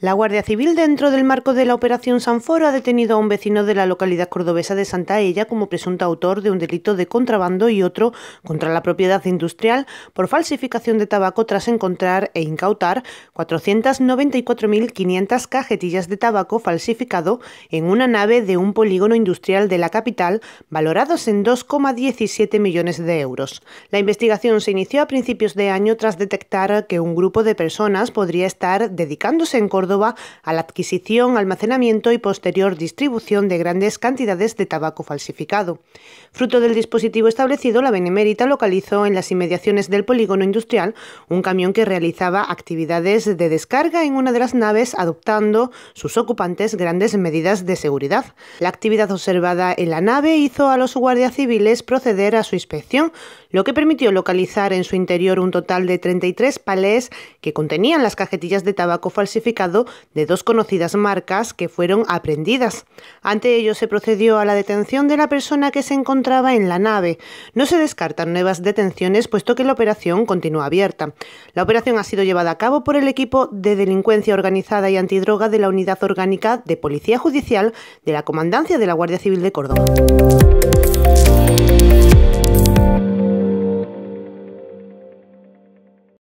La Guardia Civil, dentro del marco de la Operación Sanforo, ha detenido a un vecino de la localidad cordobesa de Santa Ella como presunto autor de un delito de contrabando y otro contra la propiedad industrial por falsificación de tabaco tras encontrar e incautar 494.500 cajetillas de tabaco falsificado en una nave de un polígono industrial de la capital, valorados en 2,17 millones de euros. La investigación se inició a principios de año tras detectar que un grupo de personas podría estar dedicándose en a la adquisición, almacenamiento y posterior distribución de grandes cantidades de tabaco falsificado. Fruto del dispositivo establecido, la Benemérita localizó en las inmediaciones del polígono industrial un camión que realizaba actividades de descarga en una de las naves adoptando sus ocupantes grandes medidas de seguridad. La actividad observada en la nave hizo a los guardias civiles proceder a su inspección, lo que permitió localizar en su interior un total de 33 palés que contenían las cajetillas de tabaco falsificado de dos conocidas marcas que fueron aprendidas. Ante ello se procedió a la detención de la persona que se encontraba en la nave. No se descartan nuevas detenciones puesto que la operación continúa abierta. La operación ha sido llevada a cabo por el equipo de delincuencia organizada y antidroga de la Unidad Orgánica de Policía Judicial de la Comandancia de la Guardia Civil de Córdoba.